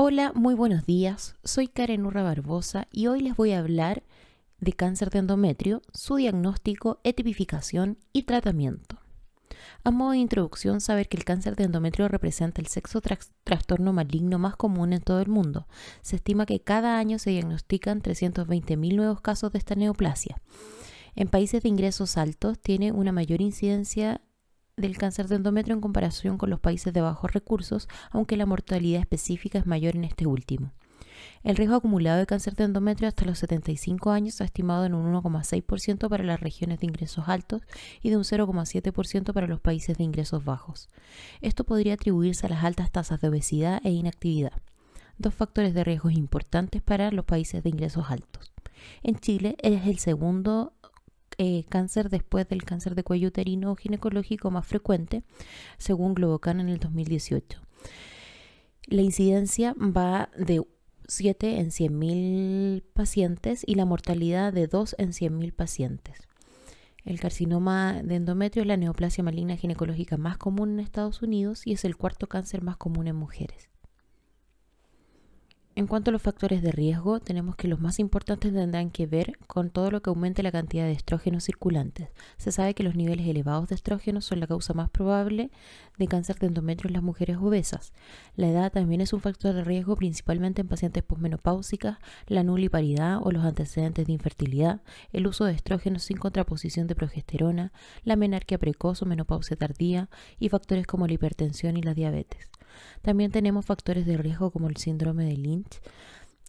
Hola, muy buenos días. Soy Karen Urra Barbosa y hoy les voy a hablar de cáncer de endometrio, su diagnóstico, etipificación y tratamiento. A modo de introducción, saber que el cáncer de endometrio representa el sexo trastorno maligno más común en todo el mundo. Se estima que cada año se diagnostican 320.000 nuevos casos de esta neoplasia. En países de ingresos altos tiene una mayor incidencia del cáncer de endometrio en comparación con los países de bajos recursos, aunque la mortalidad específica es mayor en este último. El riesgo acumulado de cáncer de endometrio hasta los 75 años ha estimado en un 1,6% para las regiones de ingresos altos y de un 0,7% para los países de ingresos bajos. Esto podría atribuirse a las altas tasas de obesidad e inactividad, dos factores de riesgo importantes para los países de ingresos altos. En Chile es el segundo eh, cáncer después del cáncer de cuello uterino ginecológico más frecuente, según Globocan en el 2018. La incidencia va de 7 en 100.000 pacientes y la mortalidad de 2 en 100.000 pacientes. El carcinoma de endometrio es la neoplasia maligna ginecológica más común en Estados Unidos y es el cuarto cáncer más común en mujeres. En cuanto a los factores de riesgo, tenemos que los más importantes tendrán que ver con todo lo que aumente la cantidad de estrógenos circulantes. Se sabe que los niveles elevados de estrógenos son la causa más probable de cáncer de endometrio en las mujeres obesas. La edad también es un factor de riesgo principalmente en pacientes posmenopáusicas, la nuliparidad o los antecedentes de infertilidad, el uso de estrógenos sin contraposición de progesterona, la menarquía precoz o menopausia tardía y factores como la hipertensión y la diabetes. También tenemos factores de riesgo como el síndrome de Lynch,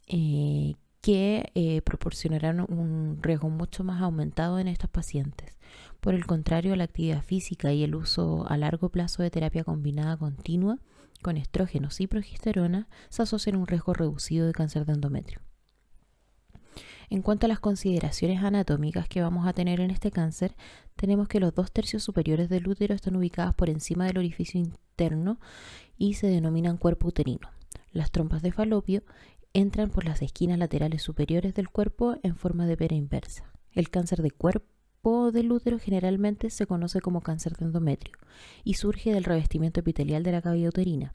eh, que eh, proporcionarán un riesgo mucho más aumentado en estas pacientes. Por el contrario, la actividad física y el uso a largo plazo de terapia combinada continua con estrógenos y progesterona se asocian a un riesgo reducido de cáncer de endometrio. En cuanto a las consideraciones anatómicas que vamos a tener en este cáncer, tenemos que los dos tercios superiores del útero están ubicados por encima del orificio interno y se denominan cuerpo uterino. Las trompas de falopio entran por las esquinas laterales superiores del cuerpo en forma de pera inversa. El cáncer de cuerpo del útero generalmente se conoce como cáncer de endometrio y surge del revestimiento epitelial de la cavidad uterina.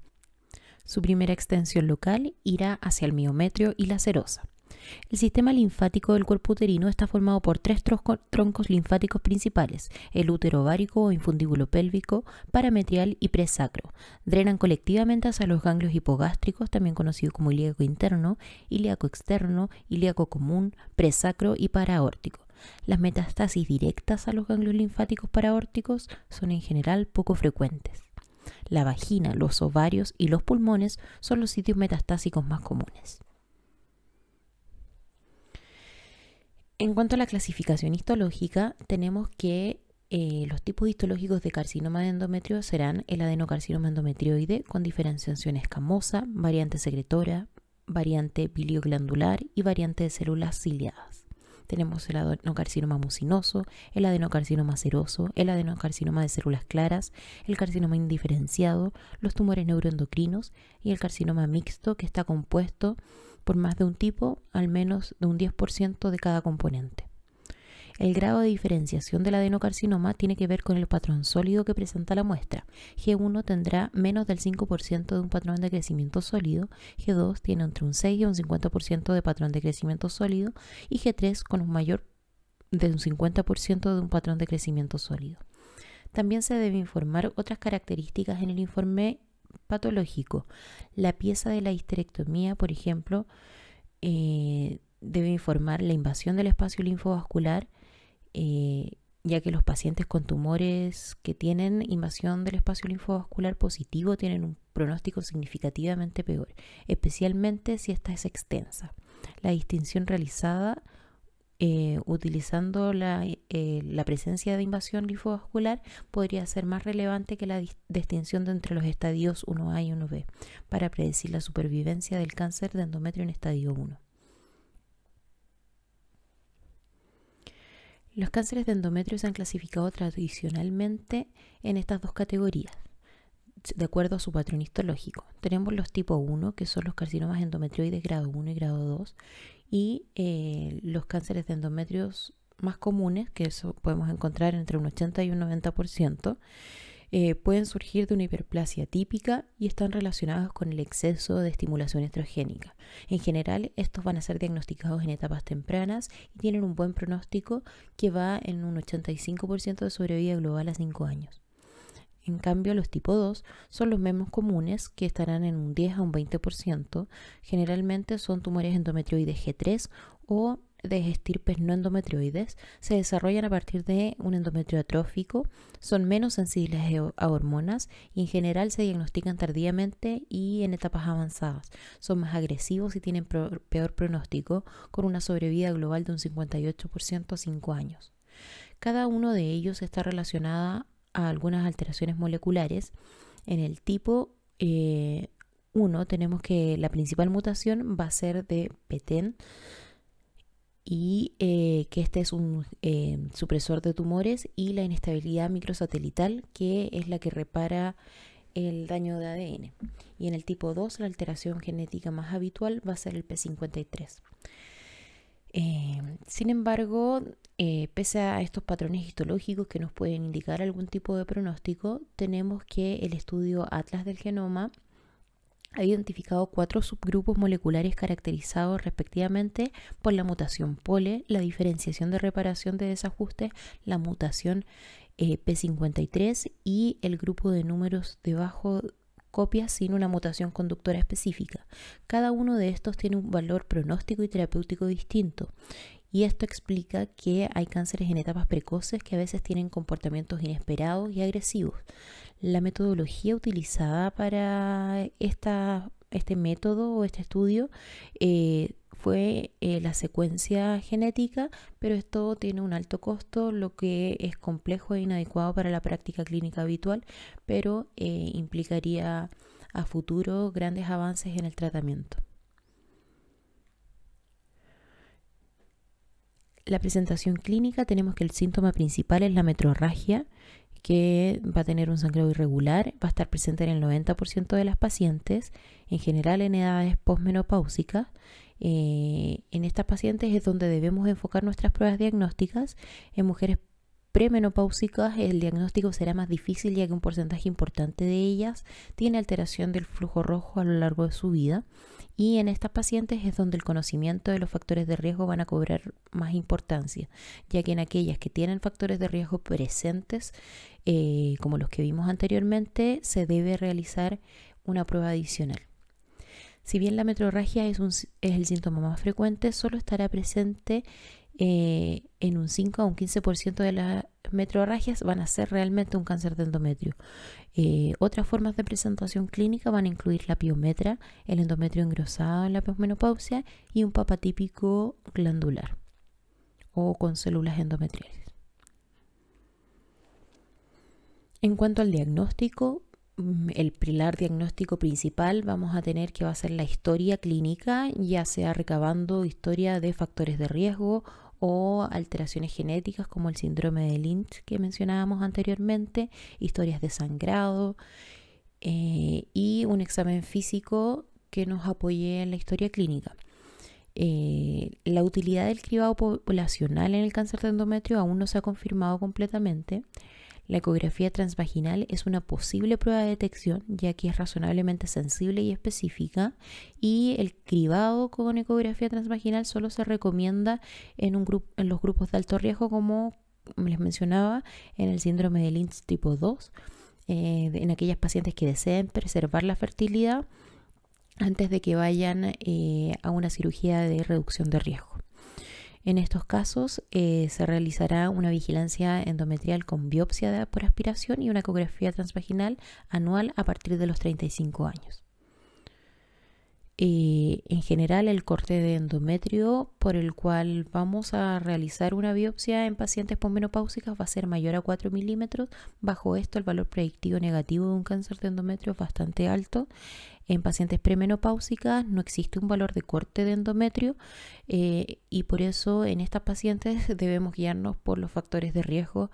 Su primera extensión local irá hacia el miometrio y la serosa. El sistema linfático del cuerpo uterino está formado por tres troncos linfáticos principales, el útero ovárico o infundíbulo pélvico, parametrial y presacro. Drenan colectivamente hacia los ganglios hipogástricos, también conocidos como ilíaco interno, ilíaco externo, ilíaco común, presacro y paraórtico. Las metástasis directas a los ganglios linfáticos paraórticos son en general poco frecuentes. La vagina, los ovarios y los pulmones son los sitios metastásicos más comunes. En cuanto a la clasificación histológica, tenemos que eh, los tipos histológicos de carcinoma de endometrio serán el adenocarcinoma endometrioide con diferenciación escamosa, variante secretora, variante bilioglandular y variante de células ciliadas. Tenemos el adenocarcinoma mucinoso, el adenocarcinoma seroso, el adenocarcinoma de células claras, el carcinoma indiferenciado, los tumores neuroendocrinos y el carcinoma mixto que está compuesto por más de un tipo, al menos de un 10% de cada componente. El grado de diferenciación del adenocarcinoma tiene que ver con el patrón sólido que presenta la muestra. G1 tendrá menos del 5% de un patrón de crecimiento sólido, G2 tiene entre un 6 y un 50% de patrón de crecimiento sólido y G3 con un mayor de un 50% de un patrón de crecimiento sólido. También se debe informar otras características en el informe patológico. La pieza de la histerectomía, por ejemplo, eh, debe informar la invasión del espacio linfovascular, eh, ya que los pacientes con tumores que tienen invasión del espacio linfovascular positivo tienen un pronóstico significativamente peor, especialmente si esta es extensa. La distinción realizada eh, utilizando eh, la, presencia de invasión linfovascular podría ser más relevante que la distinción de entre los estadios 1A y 1B para predecir la supervivencia del cáncer de endometrio en estadio 1. Los cánceres de endometrio se han clasificado tradicionalmente en estas dos categorías, de acuerdo a su patrón histológico. Tenemos los tipo 1, que son los carcinomas endometrioides grado 1 y grado 2, y eh, los cánceres de endometrios más comunes, que eso podemos encontrar entre un 80 y un 90%, eh, pueden surgir de una hiperplasia típica y están relacionados con el exceso de estimulación estrogénica. En general, estos van a ser diagnosticados en etapas tempranas y tienen un buen pronóstico que va en un 85% de sobrevida global a 5 años. En cambio, los tipo 2 son los menos comunes, que estarán en un 10 a un 20%. Generalmente son tumores endometrioides G3 o de estirpes no endometrioides se desarrollan a partir de un endometrio atrófico, son menos sensibles a hormonas y en general se diagnostican tardíamente y en etapas avanzadas. Son más agresivos y tienen peor pronóstico, con una sobrevida global de un 58% a 5 años. Cada uno de ellos está relacionada a algunas alteraciones moleculares. En el tipo 1 eh, tenemos que la principal mutación va a ser de Petén y eh, que este es un eh, supresor de tumores y la inestabilidad microsatelital que es la que repara el daño de ADN. Y en el tipo 2 la alteración genética más habitual va a ser el P53. Eh, sin embargo, pese a estos patrones histológicos que nos pueden indicar algún tipo de pronóstico, tenemos que el estudio Atlas del Genoma ha identificado cuatro subgrupos moleculares caracterizados respectivamente por la mutación POLE, la diferenciación de reparación de desajuste, la mutación eh, P53 y el grupo de números de bajo copias sin una mutación conductora específica. Cada uno de estos tiene un valor pronóstico y terapéutico distinto y esto explica que hay cánceres en etapas precoces que a veces tienen comportamientos inesperados y agresivos. La metodología utilizada para este método o este estudio eh, fue eh, la secuencia genética, pero esto tiene un alto costo, lo que es complejo e inadecuado para la práctica clínica habitual, pero eh, implicaría a futuro grandes avances en el tratamiento. la presentación clínica tenemos que el síntoma principal es la metrorragia, que va a tener un sangrado irregular, va a estar presente en el 90% de las pacientes, en general en edades posmenopáusicas. Eh, en estas pacientes es donde debemos enfocar nuestras pruebas diagnósticas en mujeres premenopáusicas, el diagnóstico será más difícil ya que un porcentaje importante de ellas tiene alteración del flujo rojo a lo largo de su vida y en estas pacientes es donde el conocimiento de los factores de riesgo van a cobrar más importancia, ya que en aquellas que tienen factores de riesgo presentes, eh, como los que vimos anteriormente, se debe realizar una prueba adicional. Si bien la metrorragia es el síntoma más frecuente, solo estará presente eh, en un 5 a un 15% de las metrorragias van a ser realmente un cáncer de endometrio. Eh, otras formas de presentación clínica van a incluir la piometra, el endometrio engrosado en la posmenopausia y un papa típico glandular o con células endometriales. En cuanto al diagnóstico, mm, el pilar diagnóstico principal vamos a tener que va a ser la historia clínica, ya sea recabando historia de factores de riesgo o alteraciones genéticas como el síndrome de Lynch que mencionábamos anteriormente, historias de sangrado eh, y un examen físico que nos apoye en la historia clínica. Eh, la utilidad del cribado poblacional en el cáncer de endometrio aún no se ha confirmado completamente. La ecografía transvaginal es una posible prueba de detección, ya que es razonablemente sensible y específica, y el cribado con ecografía transvaginal solo se recomienda en, los grupos de alto riesgo, como les mencionaba, en el síndrome eh, de Lynch tipo 2, en aquellas pacientes que deseen preservar la fertilidad antes de que vayan eh, a una cirugía de reducción de riesgo. En estos casos eh, se realizará una vigilancia endometrial con biopsia por aspiración y una ecografía transvaginal anual a partir de los 35 años. Eh, en general, el corte de endometrio por el cual vamos a realizar una biopsia en pacientes posmenopáusicas va a ser mayor a 4 milímetros. Bajo esto, el valor predictivo negativo de un cáncer de endometrio es bastante alto en pacientes premenopáusicas no existe un valor de corte de endometrio eh, y por eso en estas pacientes debemos guiarnos por los factores de riesgo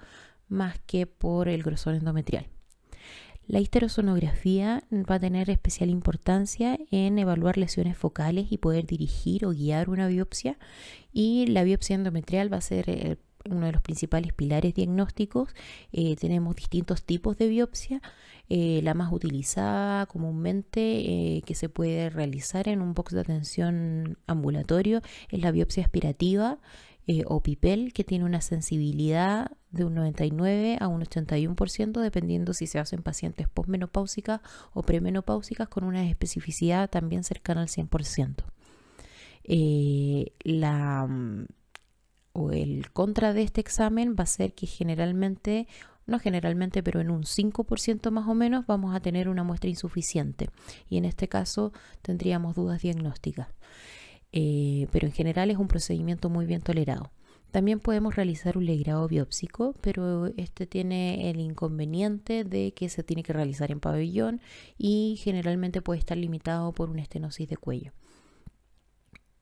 más que por el grosor endometrial. La histerosonografía va a tener especial importancia en evaluar lesiones focales y poder dirigir o guiar una biopsia y la biopsia endometrial va a ser el eh, uno de los principales pilares diagnósticos. Eh, tenemos distintos tipos de biopsia. Eh, la más utilizada comúnmente eh, que se puede realizar en un box de atención ambulatorio es la biopsia aspirativa o PIPEL, que tiene una sensibilidad de un 99 a un 81%, dependiendo si se hacen pacientes posmenopáusicas o premenopáusicas, con una especificidad también cercana al 100%. la mm, o el contra de este examen va a ser que generalmente, no generalmente, pero en un 5% más o menos vamos a tener una muestra insuficiente y en este caso tendríamos dudas diagnósticas. Eh, pero en general es un procedimiento muy bien tolerado. También podemos realizar un legrado biópsico, pero este tiene el inconveniente de que se tiene que realizar en pabellón y generalmente puede estar limitado por una estenosis de cuello.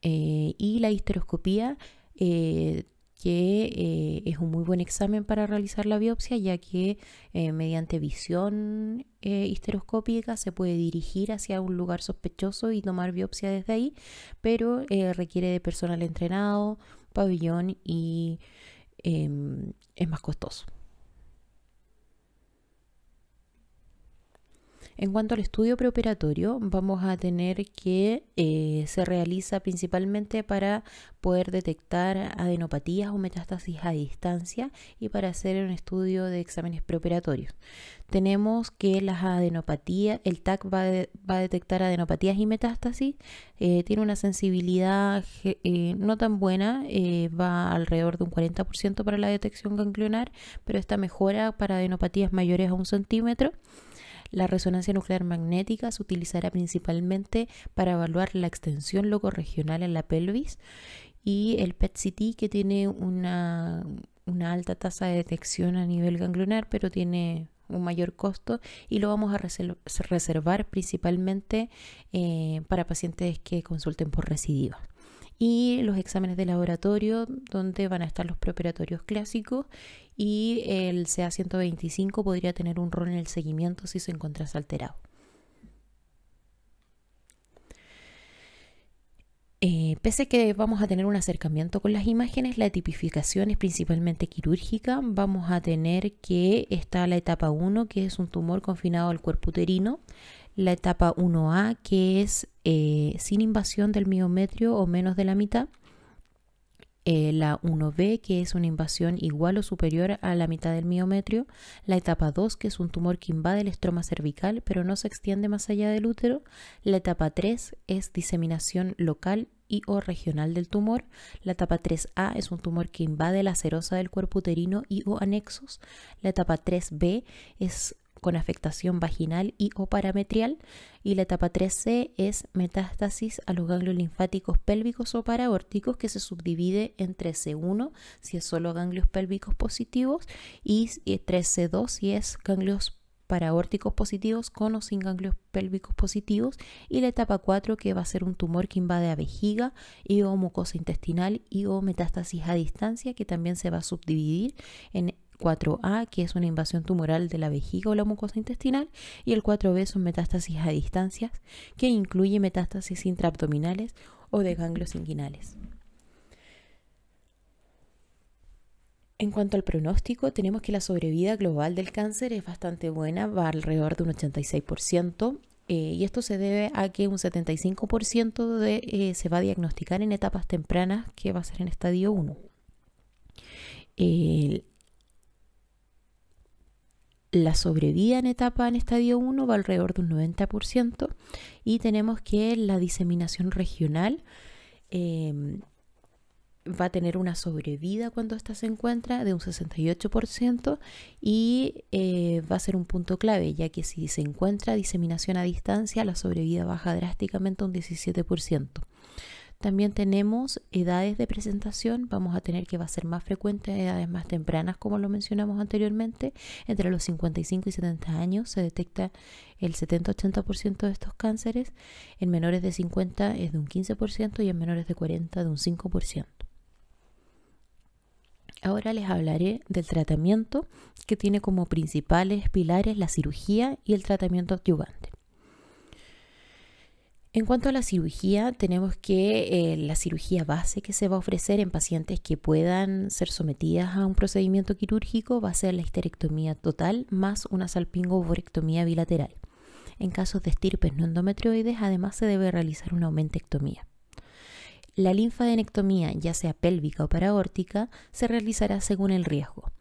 Eh, y la histeroscopía eh, que eh, es un muy buen examen para realizar la biopsia, ya que eh, mediante visión eh, histeroscópica se puede dirigir hacia un lugar sospechoso y tomar biopsia desde ahí, pero requiere de personal entrenado, pabellón y em, es más costoso. En cuanto al estudio preoperatorio, vamos a tener que eh, se realiza principalmente para poder detectar adenopatías o metástasis a distancia y para hacer un estudio de exámenes preoperatorios. Tenemos que las adenopatías, el TAC va, a detectar adenopatías y metástasis, eh, tiene una sensibilidad eh, no tan buena, va alrededor de un 40% para la detección ganglionar, pero esta mejora para adenopatías mayores a un centímetro. La resonancia nuclear magnética se utilizará principalmente para evaluar la extensión locorregional en la pelvis y el PET-CT que tiene una, alta tasa de detección a nivel ganglionar pero tiene un mayor costo y lo vamos a reservar principalmente eh, para pacientes que consulten por recidivas. Y los exámenes de laboratorio, donde van a estar los preparatorios clásicos y el CA125 podría tener un rol en el seguimiento si se encontrase alterado. Eh, pese a que vamos a tener un acercamiento con las imágenes, la tipificación es principalmente quirúrgica. Vamos a tener que está la etapa 1, que es un tumor confinado al cuerpo uterino. La etapa 1A, que es eh, sin invasión del miometrio o menos de la mitad. Eh, la 1B, que es una invasión igual o superior a la mitad del miometrio, la etapa 2, que es un tumor que invade el estroma cervical, pero no se extiende más allá del útero, la etapa 3 es diseminación local y o regional del tumor. La etapa 3A es un tumor que invade la serosa del cuerpo uterino y o anexos. La etapa 3B es con afectación vaginal y o parametrial y la etapa 3C es metástasis a los ganglios linfáticos pélvicos o paraórticos que se subdivide en 3C1 si es solo ganglios pélvicos positivos y 3C2 eh, si es ganglios paraórticos positivos con o sin ganglios pélvicos positivos y la etapa 4 que va a ser un tumor que invade a vejiga y o mucosa intestinal y o metástasis a distancia que también se va a subdividir en 4A, que es una invasión tumoral de la vejiga o la mucosa intestinal, y el 4B son metástasis a distancias, que incluye metástasis intraabdominales o de ganglios inguinales. En cuanto al pronóstico, tenemos que la sobrevida global del cáncer es bastante buena, va alrededor de un 86%, eh, y esto se debe a que un 75% eh, se va a diagnosticar en etapas tempranas, que va a ser en estadio 1. El, la sobrevida en etapa en estadio 1 va alrededor de un 90% y tenemos que la diseminación regional em, va a tener una sobrevida cuando ésta se encuentra de un 68% y eh, va a ser un punto clave, ya que si se encuentra diseminación a distancia, la sobrevida baja drásticamente un 17%. También tenemos edades de presentación, vamos a tener que va a ser más frecuente edades más tempranas, como lo mencionamos anteriormente, entre los 55 y 70 años se detecta el 70-80% de estos cánceres, en menores de 50 es de un 15% y en menores de 40 de un 5%. Ahora les hablaré del tratamiento que tiene como principales pilares la cirugía y el tratamiento adyuvante. En cuanto a la cirugía, tenemos que eh, la cirugía base que se va a ofrecer en pacientes que puedan ser sometidas a un procedimiento quirúrgico va a ser la histerectomía total más una salpingo-uborectomía bilateral. En casos de estirpes no endometrioides, además se debe realizar una aumentectomía. La linfadenectomía, ya sea pélvica o paraórtica, se realizará según el riesgo.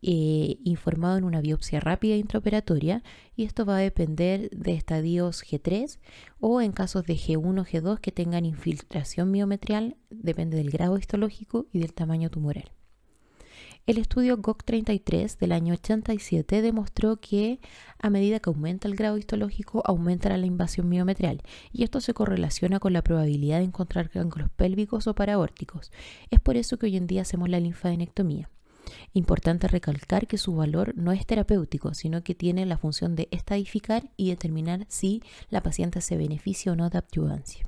Eh, informado en una biopsia rápida intraoperatoria y esto va a depender de estadios G3 o en casos de G1, G2 que tengan infiltración miometrial, depende del grado histológico y del tamaño tumoral. El estudio GOC33 del año 87 demostró que a medida que aumenta el grado histológico, aumentará la invasión miometrial y esto se correlaciona con la probabilidad de encontrar cánceres pélvicos o paraórticos. Es por eso que hoy en día hacemos la linfadenectomía. Importante recalcar que su valor no es terapéutico, sino que tiene la función de estadificar y determinar si la paciente se beneficia o no de adyuvancia.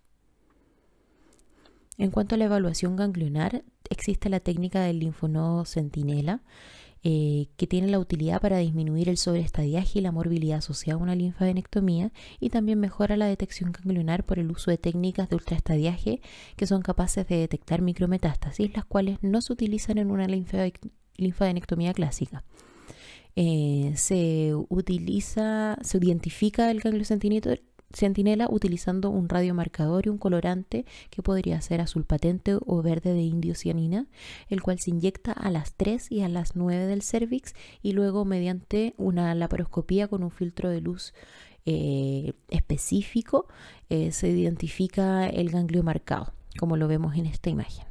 En cuanto a la evaluación ganglionar, existe la técnica del linfonodo centinela, eh, que tiene la utilidad para disminuir el sobreestadiaje y la morbilidad asociada a una linfadenectomía y también mejora la detección ganglionar por el uso de técnicas de ultraestadiaje que son capaces de detectar micrometástasis, las cuales no se utilizan en una linfadenectomía linfadenectomía clásica. Eh, se utiliza, se identifica el ganglio centinela utilizando un radiomarcador y un colorante que podría ser azul patente o verde de indiocianina, el cual se inyecta a las 3 y a las 9 del cervix y luego mediante una laparoscopía con un filtro de luz eh, específico eh, se identifica el ganglio marcado, como lo vemos en esta imagen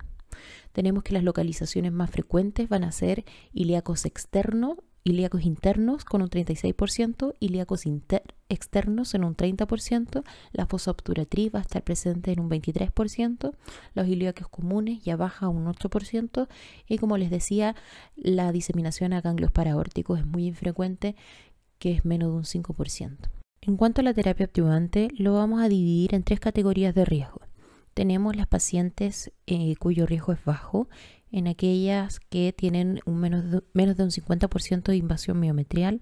tenemos que las localizaciones más frecuentes van a ser ilíacos externos, ilíacos internos con un 36%, ilíacos externos en un 30%, la fosa obturatriz va a estar presente en un 23%, los ilíacos comunes ya baja un 8% y como les decía, la diseminación a ganglios paraórticos es muy infrecuente, que es menos de un 5%. En cuanto a la terapia activante, lo vamos a dividir en tres categorías de riesgo tenemos las pacientes eh, cuyo riesgo es bajo, en aquellas que tienen un menos, de, menos de un 50% de invasión miometrial,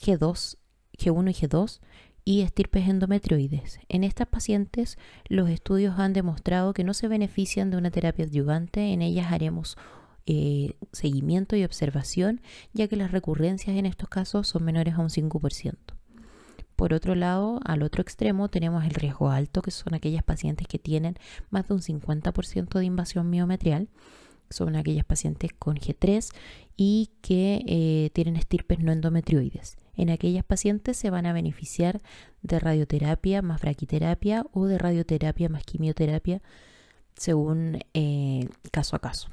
G2, G1 y G2 y estirpes endometrioides. En estas pacientes los estudios han demostrado que no se benefician de una terapia adyuvante, en ellas haremos eh, seguimiento y observación, ya que las recurrencias en estos casos son menores a un 5%. Por otro lado, al otro extremo tenemos el riesgo alto, que son aquellas pacientes que tienen más de un 50% de invasión miometrial. Son aquellas pacientes con G3 y que eh, tienen estirpes no endometrioides. En aquellas pacientes se van a beneficiar de radioterapia más braquiterapia o de radioterapia más quimioterapia según eh, caso a caso.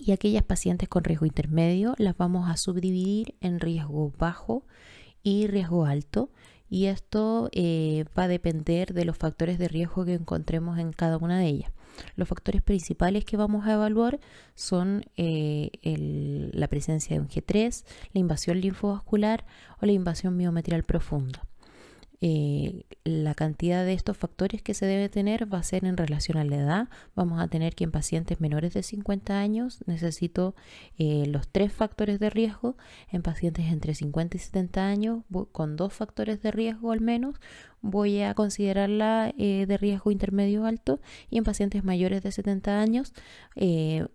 Y aquellas pacientes con riesgo intermedio las vamos a subdividir en riesgo bajo y riesgo alto. Y esto eh, va a depender de los factores de riesgo que encontremos en cada una de ellas. Los factores principales que vamos a evaluar son eh, la presencia de un G3, la invasión linfovascular o la invasión miometrial profunda. Eh, la cantidad de estos factores que se debe tener va a ser en relación a la edad. Vamos a tener que en pacientes menores de 50 años necesito eh, los tres factores de riesgo. En pacientes entre 50 y 70 años, con dos factores de riesgo al menos, voy a considerarla eh, de riesgo intermedio alto y en pacientes mayores de 70 años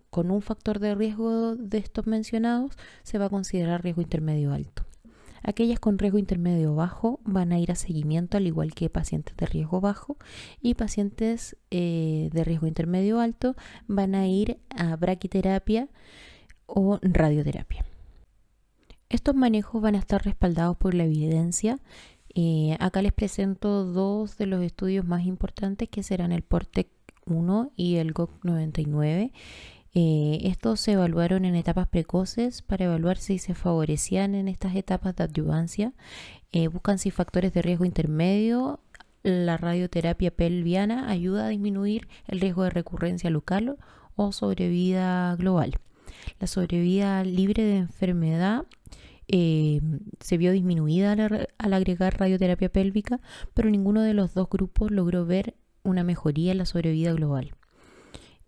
con un factor de riesgo de estos mencionados se va a considerar riesgo intermedio alto. Aquellas con riesgo intermedio bajo van a ir a seguimiento al igual que pacientes de riesgo bajo y pacientes eh, de riesgo intermedio alto van a ir a braquiterapia o radioterapia. Estos manejos van a estar respaldados por la evidencia eh, acá les presento dos de los estudios más importantes que serán el PORTEC 1 y el GOC 99. Eh, estos se evaluaron en etapas precoces para evaluar si se favorecían en estas etapas de adyuvancia. Eh, buscan si factores de riesgo intermedio. La radioterapia pelviana ayuda a disminuir el riesgo de recurrencia local o sobrevida global. La sobrevida libre de enfermedad eh, se vio disminuida al, al agregar radioterapia pélvica, pero ninguno de los dos grupos logró ver una mejoría en la sobrevida global.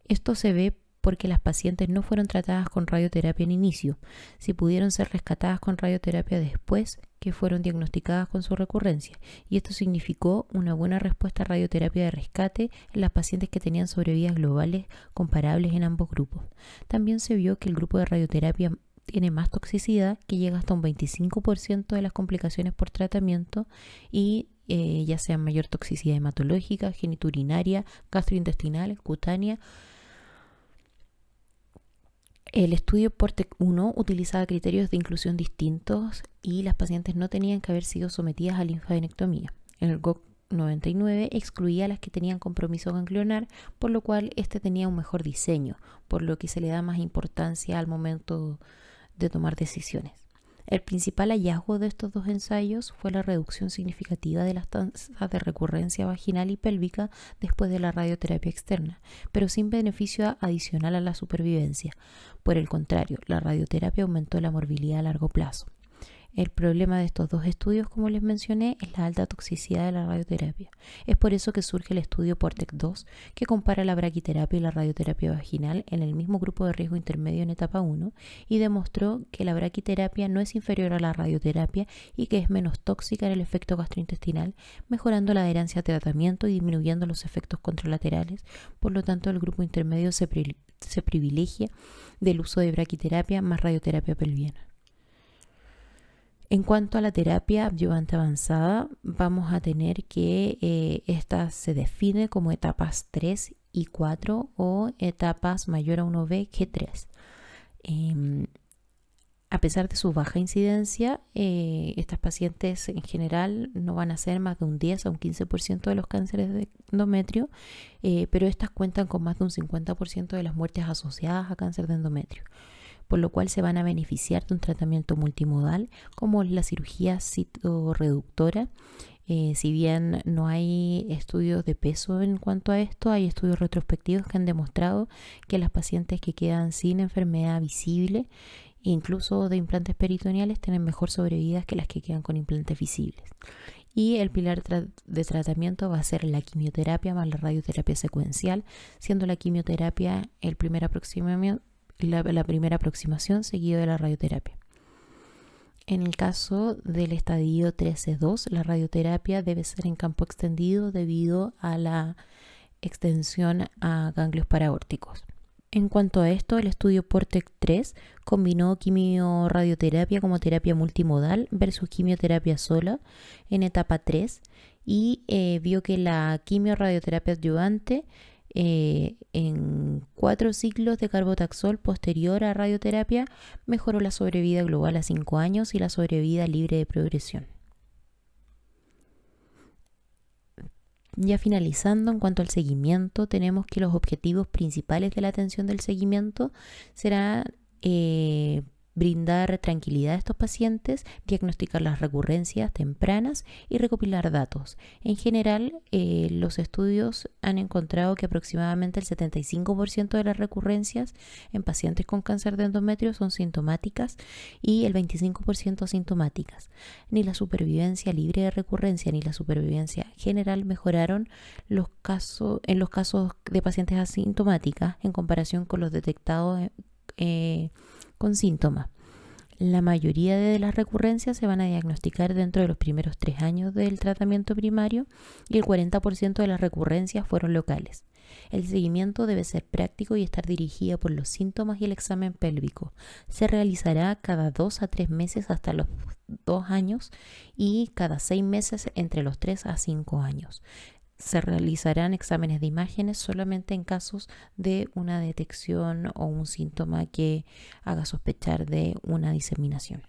Esto se ve porque las pacientes no fueron tratadas con radioterapia en inicio, si pudieron ser rescatadas con radioterapia después que fueron diagnosticadas con su recurrencia, y esto significó una buena respuesta a radioterapia de rescate en las pacientes que tenían sobrevidas globales comparables en ambos grupos. También se vio que el grupo de radioterapia tiene más toxicidad, que llega hasta un 25% de las complicaciones por tratamiento y eh, ya sea mayor toxicidad hematológica, geniturinaria, gastrointestinal, cutánea, el estudio PORTEC 1 utilizaba criterios de inclusión distintos y las pacientes no tenían que haber sido sometidas a linfadenectomía. El GOC 99 excluía a las que tenían compromiso ganglionar, por lo cual este tenía un mejor diseño, por lo que se le da más importancia al momento de tomar decisiones. El principal hallazgo de estos dos ensayos fue la reducción significativa de las tasas de recurrencia vaginal y pélvica después de la radioterapia externa, pero sin beneficio adicional a la supervivencia. Por el contrario, la radioterapia aumentó la morbilidad a largo plazo. El problema de estos dos estudios, como les mencioné, es la alta toxicidad de la radioterapia. Es por eso que surge el estudio Portec 2, que compara la braquiterapia y la radioterapia vaginal en el mismo grupo de riesgo intermedio en etapa 1 y demostró que la braquiterapia no es inferior a la radioterapia y que es menos tóxica en el efecto gastrointestinal, mejorando la adherencia al tratamiento y disminuyendo los efectos contralaterales. Por lo tanto, el grupo intermedio se, se privilegia del uso de braquiterapia más radioterapia pelviana. En cuanto a la terapia adyuvante avanzada, vamos a tener que eh, esta se define como etapas 3 y 4 o etapas mayor a 1B que 3. Em, a pesar de su baja incidencia, eh, estas pacientes en general no van a ser más de un 10 a un 15% de los cánceres de endometrio, eh, pero estas cuentan con más de un 50% de las muertes asociadas a cáncer de endometrio por lo cual se van a beneficiar de un tratamiento multimodal como la cirugía citoreductora. Eh, si bien no hay estudios de peso en cuanto a esto, hay estudios retrospectivos que han demostrado que las pacientes que quedan sin enfermedad visible, incluso de implantes peritoneales, tienen mejor sobrevida que las que quedan con implantes visibles. Y el pilar de tratamiento va a ser la quimioterapia más la radioterapia secuencial, siendo la quimioterapia el primer aproximamiento la, primera aproximación seguida de la radioterapia. En el caso del estadio 13-2, la radioterapia debe ser en campo extendido debido a la extensión a ganglios paraórticos. En cuanto a esto, el estudio Portec 3 combinó quimioradioterapia como terapia multimodal versus quimioterapia sola en etapa 3 y eh, vio que la quimioradioterapia adyuvante eh, en cuatro ciclos de carbotaxol posterior a radioterapia, mejoró la sobrevida global a cinco años y la sobrevida libre de progresión. Ya finalizando, en cuanto al seguimiento, tenemos que los objetivos principales de la atención del seguimiento serán eh, brindar tranquilidad a estos pacientes, diagnosticar las recurrencias tempranas y recopilar datos. En general, eh, los estudios han encontrado que aproximadamente el 75% de las recurrencias en pacientes con cáncer de endometrio son sintomáticas y el 25% asintomáticas. Ni la supervivencia libre de recurrencia ni la supervivencia general mejoraron los casos, en los casos de pacientes asintomáticas en comparación con los detectados eh, con síntomas. La mayoría de las recurrencias se van a diagnosticar dentro de los primeros tres años del tratamiento primario y el 40% de las recurrencias fueron locales. El seguimiento debe ser práctico y estar dirigido por los síntomas y el examen pélvico. Se realizará cada dos a tres meses hasta los dos años y cada seis meses entre los tres a cinco años se realizarán exámenes de imágenes solamente en casos de una detección o un síntoma que haga sospechar de una diseminación.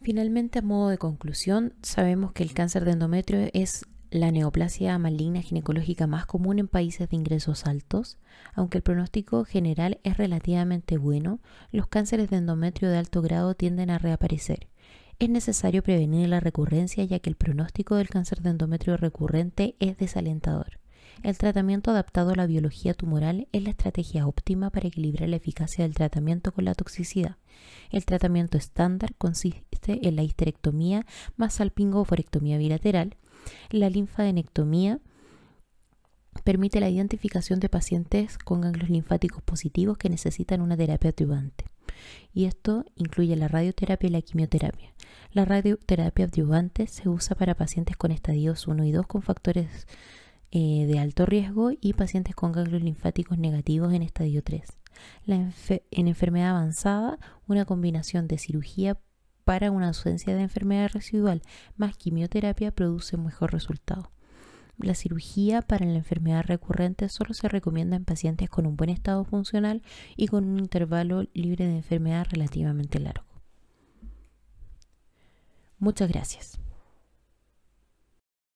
Finalmente, a modo de conclusión, sabemos que el cáncer de endometrio es la neoplasia maligna ginecológica más común en países de ingresos altos. Aunque el pronóstico general es relativamente bueno, los cánceres de endometrio de alto grado tienden a reaparecer es necesario prevenir la recurrencia ya que el pronóstico del cáncer de endometrio recurrente es desalentador. El tratamiento adaptado a la biología tumoral es la estrategia óptima para equilibrar la eficacia del tratamiento con la toxicidad. El tratamiento estándar consiste en la histerectomía más salpingoforectomía bilateral. La linfadenectomía permite la identificación de pacientes con ganglios linfáticos positivos que necesitan una terapia adyuvante y esto incluye la radioterapia y la quimioterapia. La radioterapia adyuvante se usa para pacientes con estadios 1 y 2 con factores eh, de alto riesgo y pacientes con ganglios linfáticos negativos en estadio 3. en enfermedad avanzada, una combinación de cirugía para una ausencia de enfermedad residual más quimioterapia produce un mejor resultado. La cirugía para la enfermedad recurrente solo se recomienda en pacientes con un buen estado funcional y con un intervalo libre de enfermedad relativamente largo. Muchas gracias.